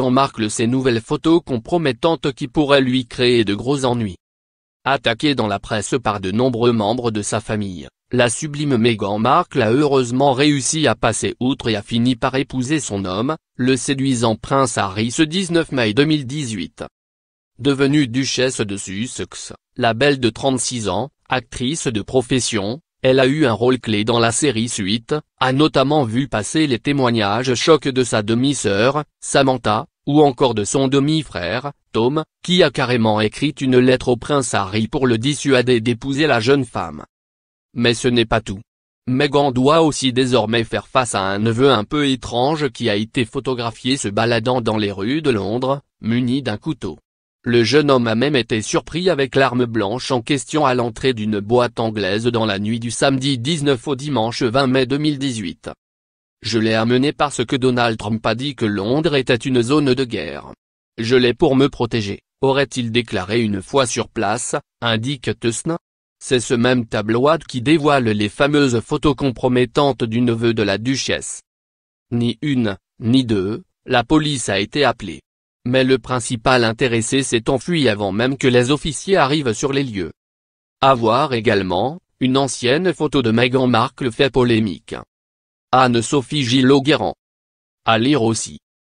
en marque ses nouvelles photos compromettantes qui pourraient lui créer de gros ennuis. Attaquée dans la presse par de nombreux membres de sa famille, la sublime Meghan Markle a heureusement réussi à passer outre et a fini par épouser son homme, le séduisant prince Harry ce 19 mai 2018. Devenue duchesse de Sussex, la belle de 36 ans, actrice de profession, elle a eu un rôle clé dans la série Suite, a notamment vu passer les témoignages chocs de sa demi-sœur, Samantha, ou encore de son demi-frère, Tom, qui a carrément écrit une lettre au prince Harry pour le dissuader d'épouser la jeune femme. Mais ce n'est pas tout. Meghan doit aussi désormais faire face à un neveu un peu étrange qui a été photographié se baladant dans les rues de Londres, muni d'un couteau. Le jeune homme a même été surpris avec l'arme blanche en question à l'entrée d'une boîte anglaise dans la nuit du samedi 19 au dimanche 20 mai 2018. Je l'ai amené parce que Donald Trump a dit que Londres était une zone de guerre. Je l'ai pour me protéger, aurait-il déclaré une fois sur place, indique Tusna. C'est ce même tabloïd qui dévoile les fameuses photos compromettantes du neveu de la duchesse. Ni une, ni deux, la police a été appelée. Mais le principal intéressé s'est enfui avant même que les officiers arrivent sur les lieux. À voir également, une ancienne photo de Meghan Markle fait polémique. Anne-Sophie gillot À lire aussi.